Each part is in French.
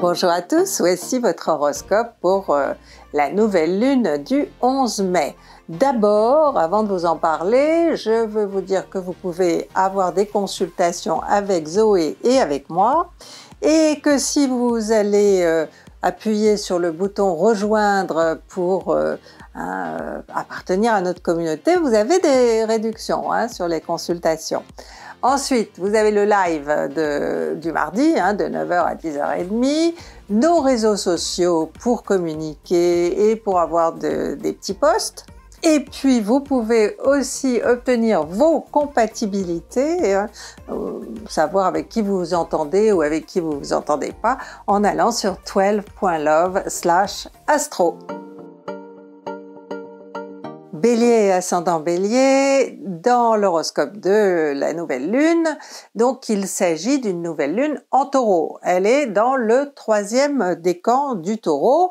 Bonjour à tous, voici votre horoscope pour euh, la nouvelle lune du 11 mai. D'abord, avant de vous en parler, je veux vous dire que vous pouvez avoir des consultations avec Zoé et avec moi, et que si vous allez euh, appuyer sur le bouton rejoindre pour euh, appartenir à notre communauté, vous avez des réductions hein, sur les consultations. Ensuite, vous avez le live du mardi, hein, de 9h à 10h30, nos réseaux sociaux pour communiquer et pour avoir des petits posts. Et puis, vous pouvez aussi obtenir vos compatibilités, hein, euh, savoir avec qui vous vous entendez ou avec qui vous vous entendez pas, en allant sur 12.love astro. Bélier ascendant Bélier dans l'horoscope de la nouvelle lune. Donc il s'agit d'une nouvelle lune en taureau. Elle est dans le troisième décan du taureau.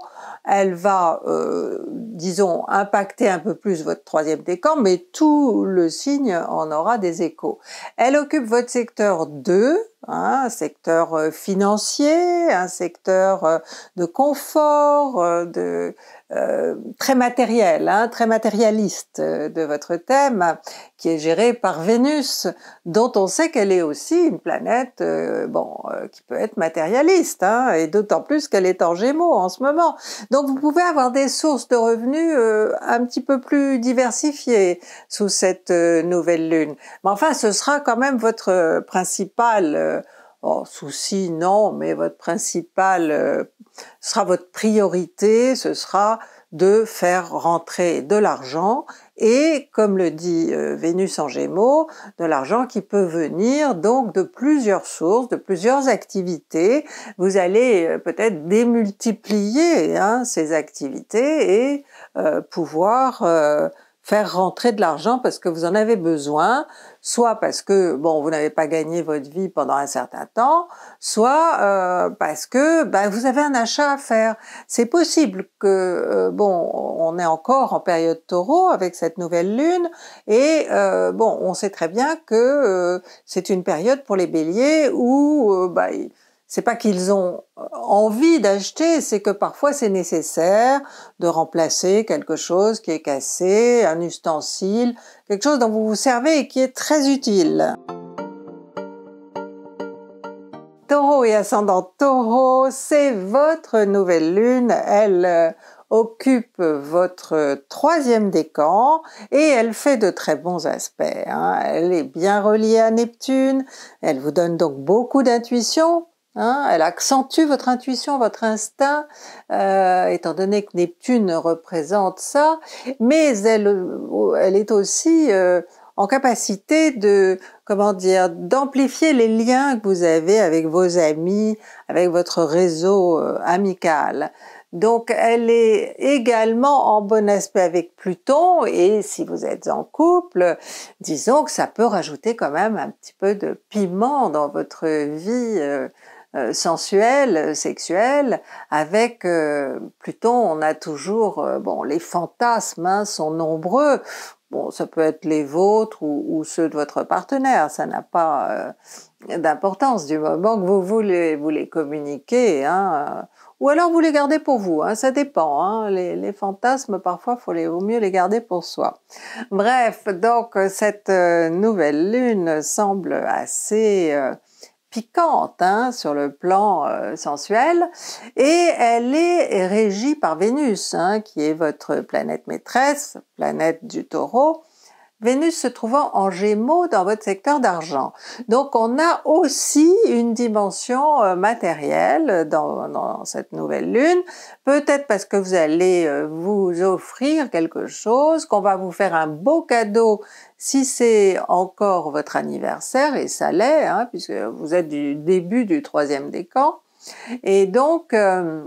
Elle va, euh, disons, impacter un peu plus votre troisième décan, mais tout le signe en aura des échos. Elle occupe votre secteur 2, un hein, secteur euh, financier, un secteur euh, de confort, de euh, très matériel, hein, très matérialiste euh, de votre thème, qui est géré par Vénus, dont on sait qu'elle est aussi une planète, euh, bon, qui peut être matérialiste, hein, et d'autant plus qu'elle est en Gémeaux en ce moment. Donc vous pouvez avoir des sources de revenus un petit peu plus diversifiées sous cette nouvelle lune. Mais enfin, ce sera quand même votre principal Oh, souci, non, mais votre principal euh, sera votre priorité, ce sera de faire rentrer de l'argent et, comme le dit euh, Vénus en Gémeaux, de l'argent qui peut venir donc de plusieurs sources, de plusieurs activités. Vous allez euh, peut-être démultiplier hein, ces activités et pouvoir faire rentrer de l'argent parce que vous en avez besoin, soit parce que bon vous n'avez pas gagné votre vie pendant un certain temps, soit euh, parce que ben, vous avez un achat à faire. C'est possible que euh, bon on est encore en période Taureau avec cette nouvelle lune et euh, bon on sait très bien que euh, c'est une période pour les Béliers où euh, ben, c'est pas qu'ils ont euh, envie d'acheter, c'est que parfois c'est nécessaire de remplacer quelque chose qui est cassé, un ustensile, quelque chose dont vous vous servez et qui est très utile. Taureau et ascendant Taureau, c'est votre nouvelle lune, elle euh, occupe votre troisième décan et elle fait de très bons aspects. Hein. Elle est bien reliée à Neptune, elle vous donne donc beaucoup d'intuition, Hein, elle accentue votre intuition, votre instinct, euh, étant donné que Neptune représente ça, mais elle, euh, elle est aussi euh, en capacité de, comment dire, d'amplifier les liens que vous avez avec vos amis, avec votre réseau euh, amical. Donc elle est également en bon aspect avec Pluton et si vous êtes en couple, disons que ça peut rajouter quand même un petit peu de piment dans votre vie euh, sensuel, euh, sensuelle, Avec euh, Pluton, on a toujours, bon, les fantasmes hein, sont nombreux. Bon, ça peut être les vôtres ou, ceux de votre partenaire, ça n'a pas d'importance du moment que vous voulez vous les communiquer. Hein, ou alors vous les gardez pour vous, hein, ça dépend. Hein. les, fantasmes, parfois, faut vaut mieux les garder pour soi. Bref, donc cette nouvelle lune semble assez piquante hein, sur le plan euh, sensuel, et elle est régie par Vénus, hein, qui est votre planète maîtresse, planète du taureau, Vénus se trouvant en Gémeaux dans votre secteur d'argent. Donc on a aussi une dimension euh, matérielle dans, cette nouvelle lune, peut-être parce que vous allez euh, vous offrir quelque chose, qu'on va vous faire un beau cadeau si c'est encore votre anniversaire, et ça l'est, hein, puisque vous êtes du début du troisième décan, et donc... Euh,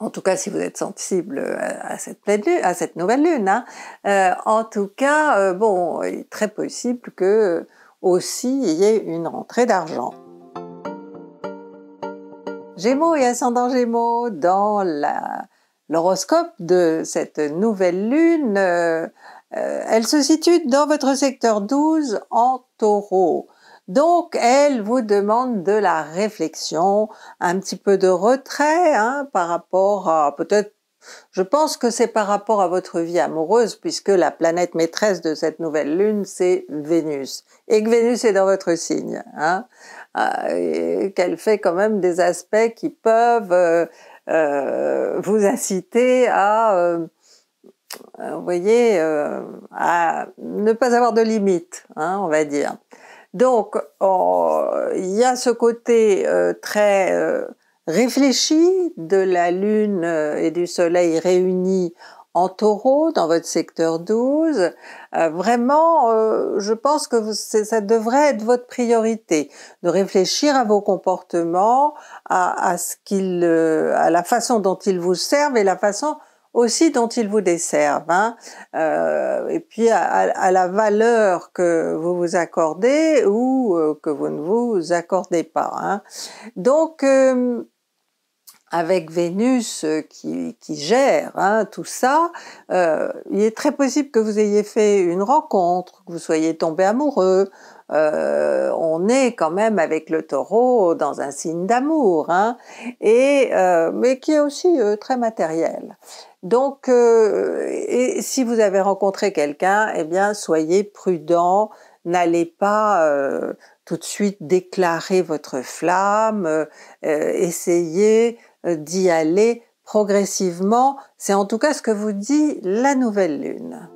en tout cas si vous êtes sensible euh, à, cette nouvelle lune. Hein. Euh, en tout cas, euh, bon, il est très possible que aussi il y ait une rentrée d'argent. Gémeaux et ascendant Gémeaux dans l'horoscope de cette nouvelle lune. elle se situe dans votre secteur 12 en taureau. Donc, elle vous demande de la réflexion, un petit peu de retrait hein, par rapport à peut-être je pense que c'est par rapport à votre vie amoureuse, puisque la planète maîtresse de cette nouvelle lune, c'est Vénus. Et que Vénus est dans votre signe, hein, ah, qu'elle fait quand même des aspects qui peuvent euh, euh, vous inciter à, euh, vous voyez, à ne pas avoir de limites, hein, on va dire. Donc, oh, il y a ce côté euh, très euh, réfléchi de la Lune euh, et du Soleil réunis en taureau dans votre secteur 12. vraiment, je pense que ça devrait être votre priorité, de réfléchir à vos comportements, à, à ce à la façon dont ils vous servent et la façon aussi dont ils vous desservent. Hein. Euh, et puis à, la valeur que vous vous accordez ou euh, que vous ne vous accordez pas. Hein. Donc euh, avec Vénus qui, gère hein, tout ça, il est très possible que vous ayez fait une rencontre, que vous soyez tombé amoureux, euh, on est quand même avec le taureau dans un signe d'amour, hein, euh, mais qui est aussi euh, très matériel. Donc, si vous avez rencontré quelqu'un, eh bien, soyez prudent, n'allez pas tout de suite déclarer votre flamme, essayez d'y aller progressivement. C'est en tout cas ce que vous dit la nouvelle lune.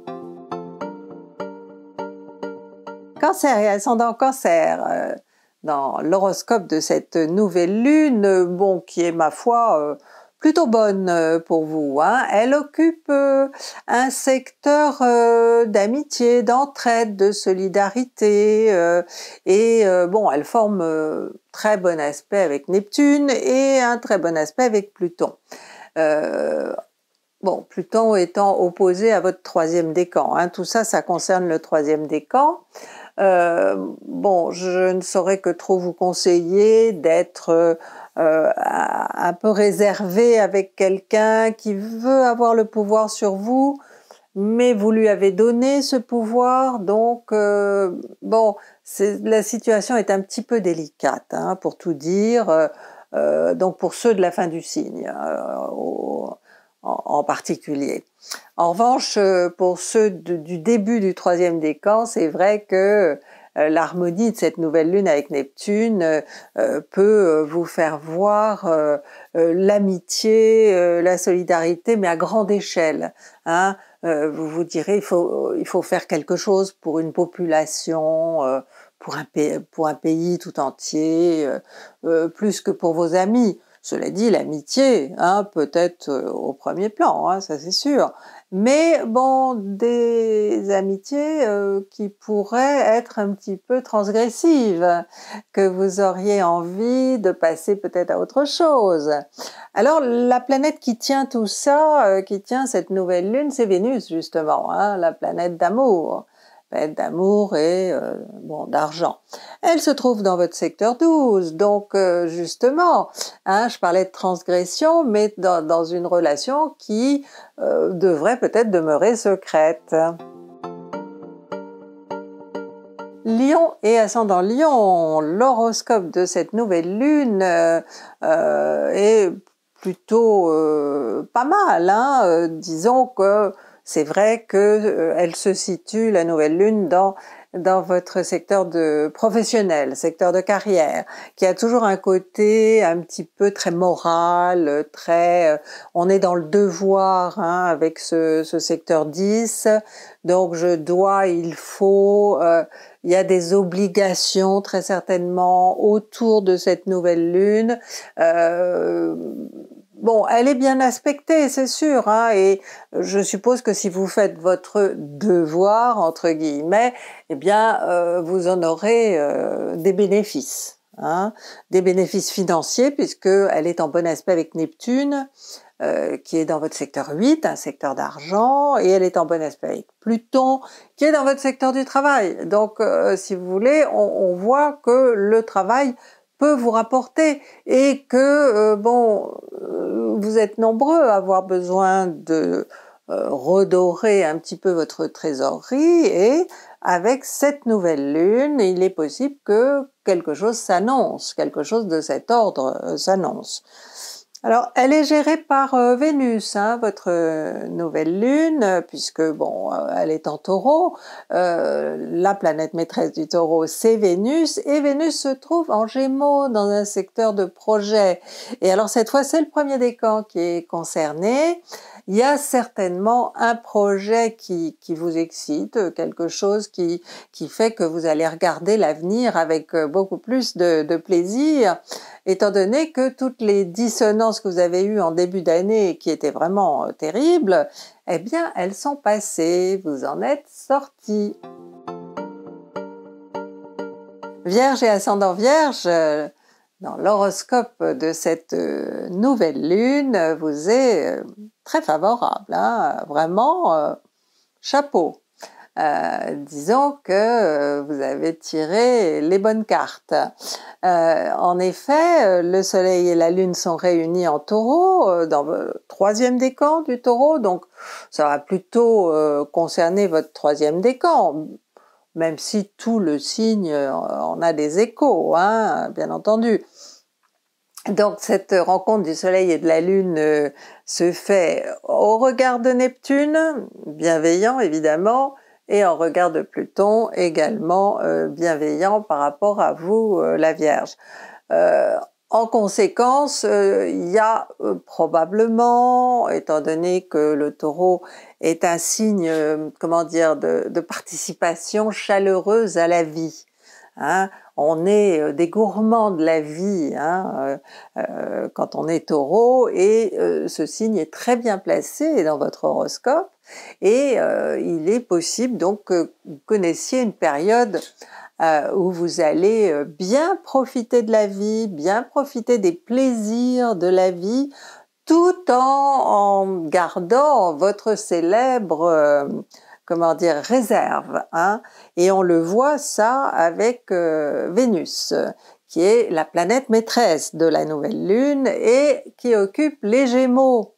cancer et ascendant cancer. dans l'horoscope de cette nouvelle lune, bon, qui est ma foi euh, plutôt bonne euh, pour vous. Hein. Elle occupe euh, un secteur d'amitié, d'entraide, de solidarité, et bon, elle forme très bon aspect avec Neptune et un très bon aspect avec Pluton. bon, Pluton étant opposé à votre troisième décan, hein. tout ça, ça concerne le troisième décan. Euh, bon, je ne saurais que trop vous conseiller d'être euh, euh, un peu réservé avec quelqu'un qui veut avoir le pouvoir sur vous, mais vous lui avez donné ce pouvoir, donc bon, la situation est un petit peu délicate, hein, pour tout dire. donc pour ceux de la fin du signe, en, particulier. En revanche, euh, pour ceux du début du troisième décan, c'est vrai que euh, l'harmonie de cette nouvelle lune avec Neptune euh, peut vous faire voir l'amitié, la solidarité, mais à grande échelle. Hein vous vous direz, il faut, il faut faire quelque chose pour une population, pour un pays tout entier, plus que pour vos amis. Cela dit, l'amitié, hein, peut-être euh, au premier plan, hein, ça c'est sûr. Mais bon, des amitiés euh, qui pourraient être un petit peu transgressives, que vous auriez envie de passer peut-être à autre chose. Alors la planète qui tient tout ça, euh, qui tient cette nouvelle lune, c'est Vénus justement, hein, la planète d'amour d'amour et euh, bon d'argent. Elle se trouve dans votre secteur 12, donc euh, justement, hein, je parlais de transgression, mais dans, une relation qui euh, devrait peut-être demeurer secrète. Lion et ascendant Lion, l'horoscope de cette nouvelle lune est plutôt pas mal, hein, disons que c'est vrai que euh, elle se situe la nouvelle lune dans dans votre secteur de professionnel, secteur de carrière, qui a toujours un côté un petit peu très moral, très euh, on est dans le devoir hein, avec ce, ce, secteur 10, donc je dois, il faut, euh, il y a des obligations très certainement autour de cette nouvelle lune. Euh, Bon, elle est bien aspectée, c'est sûr, hein, et je suppose que si vous faites votre devoir, entre guillemets, eh bien euh, vous en aurez euh, des bénéfices. Hein, des bénéfices financiers puisqu'elle est en bon aspect avec Neptune, euh, qui est dans votre secteur 8, un secteur d'argent, et elle est en bon aspect avec Pluton, qui est dans votre secteur du travail. Donc si vous voulez, on, voit que le travail vous rapporter et que euh, bon, euh, vous êtes nombreux à avoir besoin de euh, redorer un petit peu votre trésorerie et avec cette nouvelle lune, il est possible que quelque chose s'annonce, quelque chose de cet ordre s'annonce. Alors, elle est gérée par euh, Vénus, hein, votre euh, nouvelle lune, puisque bon, euh, elle est en taureau. la planète maîtresse du taureau, c'est Vénus, et Vénus se trouve en gémeaux dans un secteur de projet. Et alors, cette fois, c'est le premier décan qui est concerné il y a certainement un projet qui, vous excite, quelque chose qui, fait que vous allez regarder l'avenir avec euh, beaucoup plus de, de plaisir, étant donné que toutes les dissonances que vous avez eues en début d'année, qui étaient vraiment euh, terribles, eh bien, elles sont passées, vous en êtes sortis. Vierge et ascendant Vierge, euh, dans l'horoscope de cette euh, nouvelle lune vous est euh, très favorable, hein, vraiment euh, chapeau. disons que vous avez tiré les bonnes cartes. en effet, le Soleil et la Lune sont réunis en taureau, dans le troisième décan du taureau, donc ça va plutôt concerner votre troisième décan, même si tout le signe euh, en a des échos, hein, bien entendu. Donc cette rencontre du Soleil et de la Lune euh, se fait au regard de Neptune, bienveillant évidemment, et en regard de Pluton également euh, bienveillant par rapport à vous, la Vierge. en conséquence, il y a probablement, étant donné que le taureau est un signe, euh, comment dire, de, participation chaleureuse à la vie. Hein. on est euh, des gourmands de la vie hein, euh, quand on est taureau et ce signe est très bien placé dans votre horoscope et il est possible donc que vous connaissiez une période où vous allez bien profiter de la vie, bien profiter des plaisirs de la vie tout en, gardant votre célèbre, euh, comment dire, réserve. Hein, et on le voit ça avec euh, Vénus, qui est la planète maîtresse de la nouvelle lune et qui occupe les Gémeaux.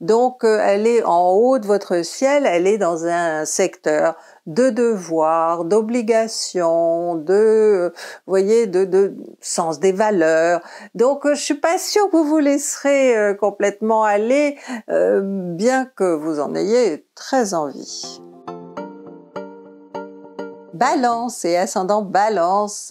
Donc euh, elle est en haut de votre ciel, elle est dans un secteur de devoirs, d'obligations, de, voyez, de, sens des valeurs. Donc, euh, je suis pas sûre que vous vous laisserez euh, complètement aller, euh, bien que vous en ayez très envie. Balance et ascendant Balance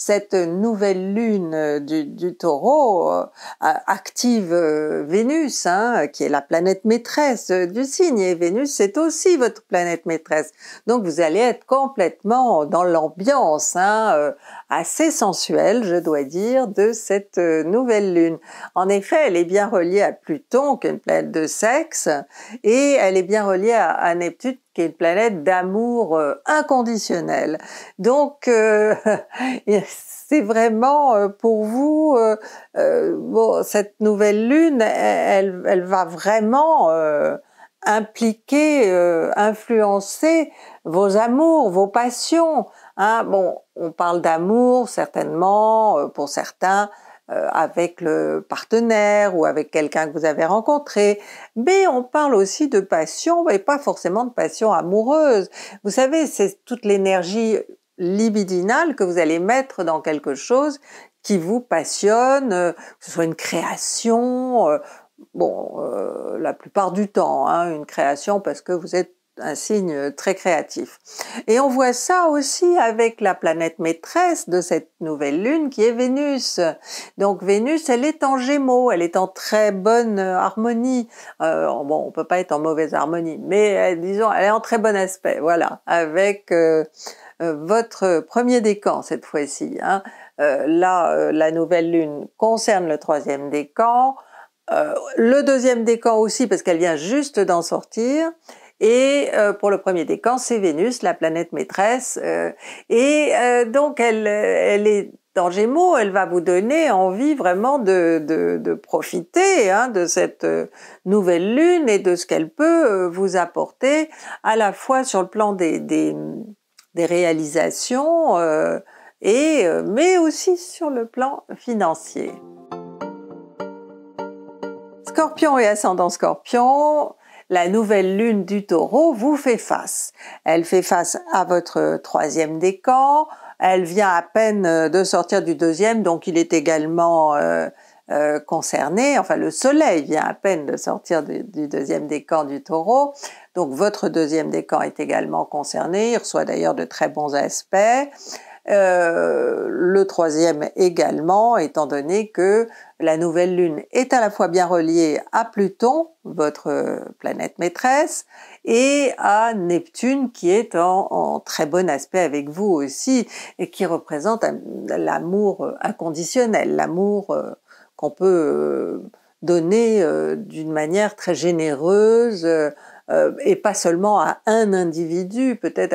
cette nouvelle lune euh, du, taureau euh, active euh, Vénus, hein, qui est la planète maîtresse du signe, et Vénus c'est aussi votre planète maîtresse. Donc vous allez être complètement dans l'ambiance hein, assez sensuelle, je dois dire, de cette nouvelle lune. En effet, elle est bien reliée à Pluton, qui est une planète de sexe, et elle est bien reliée à, Neptune, qui est une planète d'amour inconditionnel. Donc, c'est vraiment euh, pour vous, euh, euh, bon, cette nouvelle lune, e, elle, va vraiment impliquer, influencer vos amours, vos passions. Hein. Bon, on parle d'amour certainement pour certains avec le partenaire ou avec quelqu'un que vous avez rencontré, mais on parle aussi de passion mais pas forcément de passion amoureuse. Vous savez, c'est toute l'énergie libidinal que vous allez mettre dans quelque chose qui vous passionne, euh, que ce soit une création, euh, bon, euh, la plupart du temps, hein, une création parce que vous êtes un signe très créatif. Et on voit ça aussi avec la planète maîtresse de cette nouvelle lune qui est Vénus. Donc Vénus, elle est en Gémeaux, elle est en très bonne harmonie. bon, on peut pas être en mauvaise harmonie, mais disons, elle est en très bon aspect, voilà, avec euh, votre premier décan cette fois-ci. Hein. Euh, là, euh, la nouvelle lune concerne le troisième décan, le deuxième décan aussi parce qu'elle vient juste d'en sortir, et pour le premier décan, c'est Vénus, la planète maîtresse. et donc, elle, est dans Gémeaux, elle va vous donner envie vraiment de, profiter hein, de cette nouvelle lune et de ce qu'elle peut vous apporter à la fois sur le plan des, des réalisations, euh, et, euh, mais aussi sur le plan financier. Scorpion et ascendant scorpion, la nouvelle lune du taureau vous fait face. Elle fait face à votre troisième décan, elle vient à peine de sortir du deuxième, donc il est également... Euh, euh, concerné, Enfin, le soleil vient à peine de sortir du, deuxième décan du taureau. Donc, votre deuxième décan est également concerné. Il reçoit d'ailleurs de très bons aspects. Euh, le troisième également, étant donné que la nouvelle lune est à la fois bien reliée à Pluton, votre planète maîtresse, et à Neptune qui est en, en très bon aspect avec vous aussi et qui représente l'amour inconditionnel, l'amour euh, qu'on peut euh, donner euh, d'une manière très généreuse euh, et pas seulement à un individu, peut-être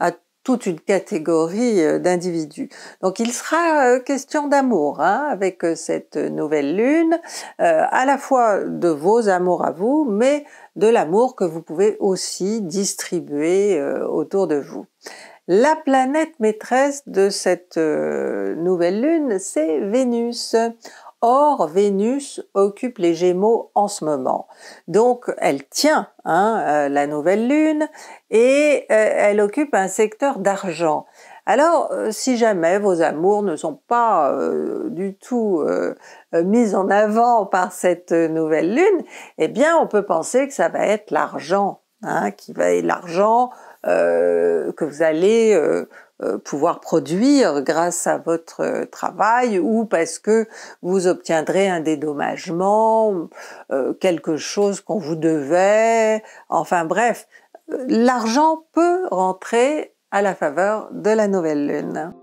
à, toute une catégorie d'individus. Donc il sera question d'amour hein, avec cette nouvelle lune, à la fois de vos amours à vous, mais de l'amour que vous pouvez aussi distribuer autour de vous. La planète maîtresse de cette nouvelle lune, c'est Vénus. Or, Vénus occupe les Gémeaux en ce moment. Donc, elle tient hein, euh, la nouvelle lune et euh, elle occupe un secteur d'argent. Alors, euh, si jamais vos amours ne sont pas du tout mises mis en avant par cette nouvelle lune, eh bien, on peut penser que ça va être l'argent, hein, qui va être l'argent que vous allez euh, pouvoir produire grâce à votre euh, travail ou parce que vous obtiendrez un dédommagement, euh, quelque chose qu'on vous devait, enfin bref, l'argent peut rentrer à la faveur de la nouvelle lune.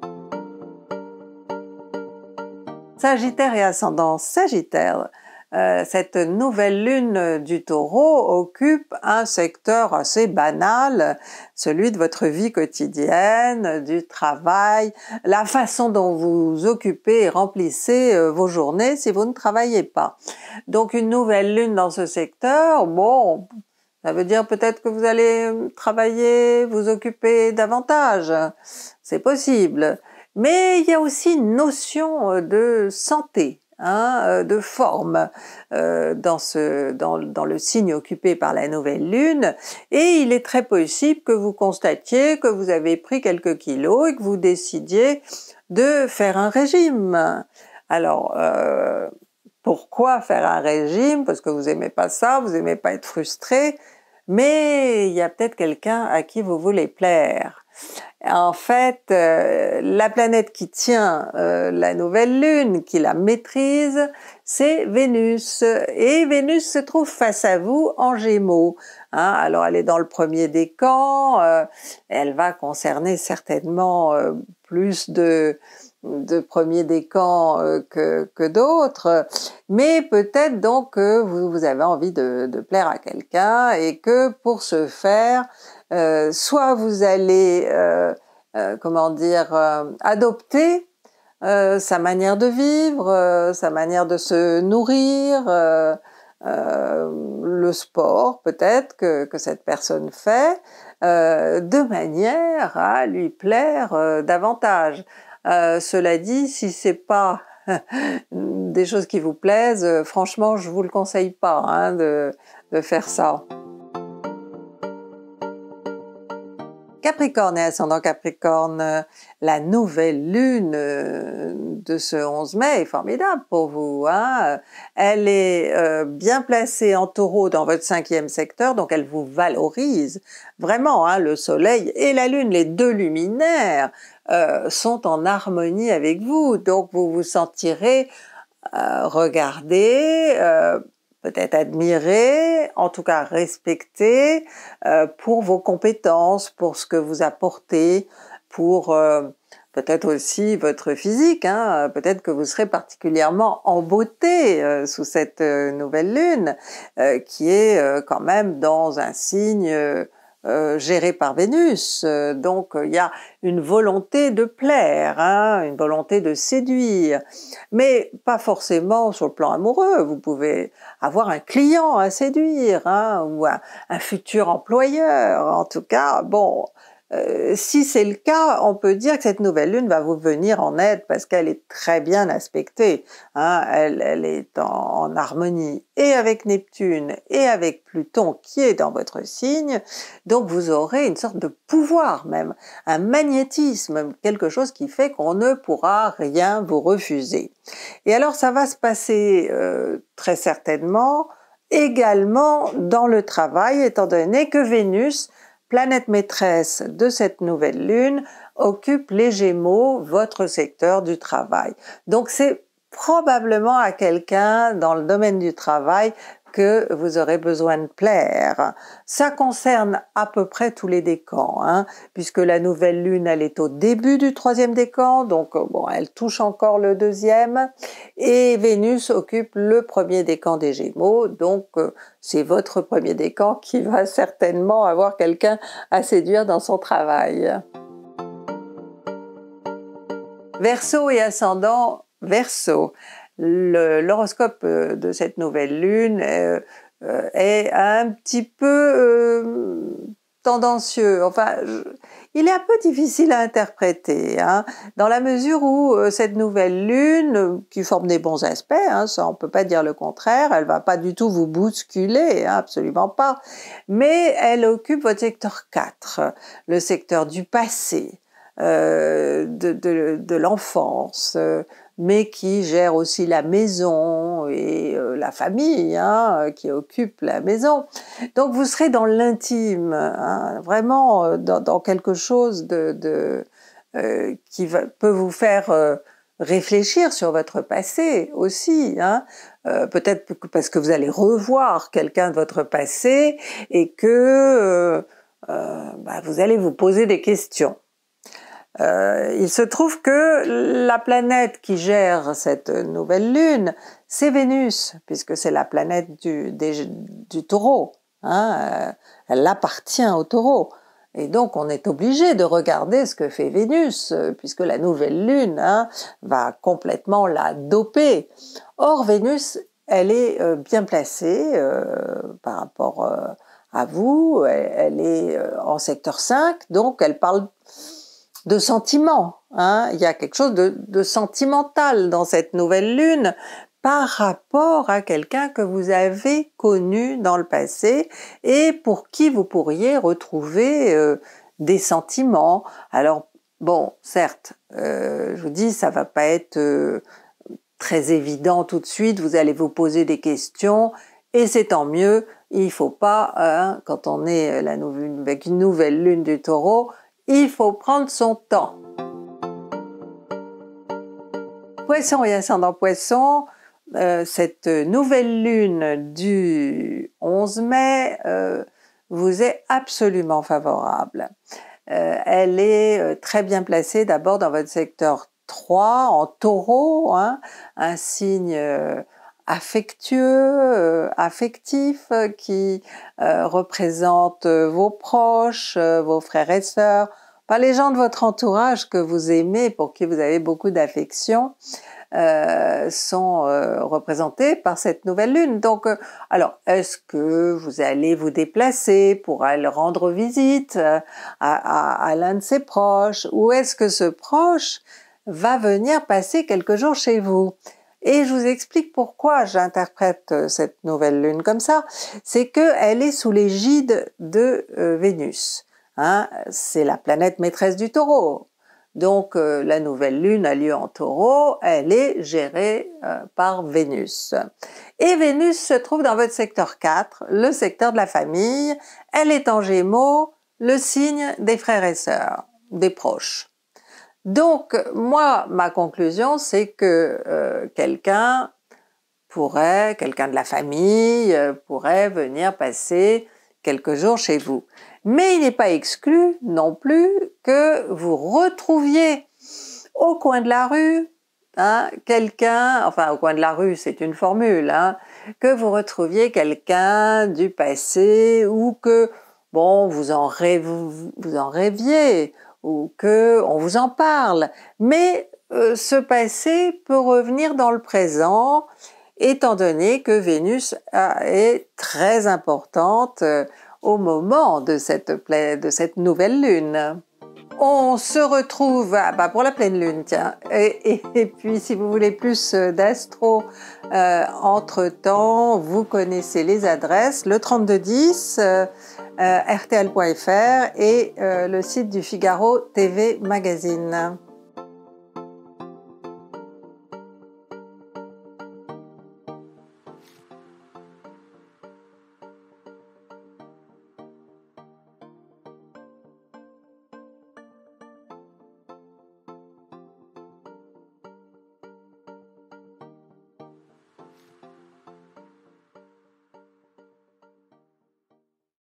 Sagittaire et ascendant Sagittaire, euh, cette nouvelle lune du taureau occupe un secteur assez banal, celui de votre vie quotidienne, du travail, la façon dont vous occupez et remplissez euh, vos journées si vous ne travaillez pas. Donc une nouvelle lune dans ce secteur, bon, ça veut dire peut-être que vous allez euh, travailler, vous occuper davantage. C'est possible. Mais il y a aussi une notion de santé Hein, euh, de forme euh, dans, le signe occupé par la nouvelle lune, et il est très possible que vous constatiez que vous avez pris quelques kilos et que vous décidiez de faire un régime. Alors, euh, pourquoi faire un régime Parce que vous n'aimez pas ça, vous n'aimez pas être frustré, mais il y a peut-être quelqu'un à qui vous voulez plaire en fait, euh, la planète qui tient euh, la nouvelle lune, qui la maîtrise, c'est Vénus. Et Vénus se trouve face à vous en Gémeaux. Hein. alors elle est dans le premier décan, euh, elle va concerner certainement plus de de premier décan que, que d'autres, mais peut-être donc que vous, avez envie de, de plaire à quelqu'un et que pour ce faire, euh, soit vous allez, euh, euh, comment dire, adopter sa manière de vivre, sa manière de se nourrir, le sport peut-être que, cette personne fait, de manière à lui plaire davantage. cela dit, si c'est pas des choses qui vous plaisent, franchement, je vous le conseille pas hein, de faire ça. Capricorne et ascendant Capricorne, euh, la nouvelle lune euh, de ce 11 mai est formidable pour vous. Hein. Elle est euh, bien placée en taureau dans votre cinquième secteur, donc elle vous valorise. Vraiment, hein, le soleil et la lune, les deux luminaires, sont en harmonie avec vous, donc vous vous sentirez regardez peut-être admiré, en tout cas respecté euh, pour vos compétences, pour ce que vous apportez, pour euh, peut-être aussi votre physique, hein. peut-être que vous serez particulièrement en beauté euh, sous cette nouvelle lune qui est quand même dans un signe euh, géré par Vénus. Euh, donc il y a une volonté de plaire, hein, une volonté de séduire, mais pas forcément sur le plan amoureux. Vous pouvez avoir un client à séduire hein, ou un futur employeur. En tout cas, bon, euh, si c'est le cas, on peut dire que cette nouvelle lune va vous venir en aide parce qu'elle est très bien aspectée. Hein. elle, est en, harmonie et avec Neptune et avec Pluton qui est dans votre signe. Donc vous aurez une sorte de pouvoir même, un magnétisme, quelque chose qui fait qu'on ne pourra rien vous refuser. Et alors ça va se passer euh, très certainement également dans le travail, étant donné que Vénus planète maîtresse de cette nouvelle lune occupe les Gémeaux, votre secteur du travail. Donc c'est probablement à quelqu'un dans le domaine du travail que vous aurez besoin de plaire. Ça concerne à peu près tous les décans, hein, puisque la nouvelle lune, elle est au début du troisième décan, donc euh, bon, elle touche encore le deuxième, et Vénus occupe le premier décan des Gémeaux, donc euh, c'est votre premier décan qui va certainement avoir quelqu'un à séduire dans son travail. Verseau et ascendant, Verseau l'horoscope euh, de cette nouvelle lune euh, euh, est, un petit peu tendancieux. Enfin, il est un peu difficile à interpréter, hein, dans la mesure où cette nouvelle lune, qui forme des bons aspects, hein, ça on peut pas dire le contraire, elle va pas du tout vous bousculer, hein, absolument pas, mais elle occupe votre secteur 4, le secteur du passé, de l'enfance, mais qui gère aussi la maison et euh, la famille, hein, euh, qui occupe la maison. Donc vous serez dans l'intime, hein, vraiment euh, dans, quelque chose de, qui peut vous faire réfléchir sur votre passé aussi, hein. peut-être parce que vous allez revoir quelqu'un de votre passé et que bah, vous allez vous poser des questions. Euh, il se trouve que la planète qui gère cette nouvelle lune, c'est Vénus, puisque c'est la planète du, taureau. Hein, euh, elle appartient au taureau. Et donc on est obligé de regarder ce que fait Vénus, euh, puisque la nouvelle lune hein, va complètement la doper. Or Vénus, elle est bien placée par rapport à vous, elle, elle est en secteur 5, donc elle parle de sentiments, hein. Il y a quelque chose de, sentimental dans cette nouvelle lune par rapport à quelqu'un que vous avez connu dans le passé et pour qui vous pourriez retrouver euh, des sentiments. Alors bon, certes, euh, je vous dis, ça va pas être euh, très évident tout de suite. Vous allez vous poser des questions et c'est tant mieux. Il faut pas, hein, quand on est la avec une nouvelle lune du Taureau, il faut prendre son temps. Poisson et ascendant poisson, euh, cette nouvelle lune du 11 mai euh, vous est absolument favorable. Euh, elle est très bien placée d'abord dans votre secteur 3 en taureau, hein, un signe affectueux, euh, affectifs, euh, qui euh, représentent vos proches, vos frères et sœurs, pas les gens de votre entourage que vous aimez, pour qui vous avez beaucoup d'affection, sont représentés par cette nouvelle lune. Donc, alors, est-ce que vous allez vous déplacer pour aller rendre visite à, à l'un de ses proches, ou est-ce que ce proche va venir passer quelques jours chez vous et je vous explique pourquoi j'interprète euh, cette nouvelle lune comme ça. C'est qu'elle est sous l'égide de euh, Vénus. Hein. c'est la planète maîtresse du taureau. Donc euh, la nouvelle lune a lieu en taureau, elle est gérée par Vénus. Et Vénus se trouve dans votre secteur 4, le secteur de la famille, elle est en gémeaux, le signe des frères et sœurs, des proches. Donc, moi, ma conclusion, c'est que euh, quelqu'un pourrait, quelqu'un de la famille, euh, pourrait venir passer quelques jours chez vous. Mais il n'est pas exclu non plus que vous retrouviez au coin de la rue hein, quelqu'un, enfin au coin de la rue c'est une formule, hein, que vous retrouviez quelqu'un du passé ou que, bon, vous vous en rêviez ou que on vous en parle. Mais euh, ce passé peut revenir dans le présent, étant donné que Vénus est très importante euh, au moment de cette, de cette nouvelle lune. On se retrouve ah, bah, pour la pleine lune, tiens. Et, puis, si vous voulez plus euh, d'astro entre-temps, vous connaissez les adresses. Le 3210, rtl.fr euh, et euh, le site du Figaro TV Magazine.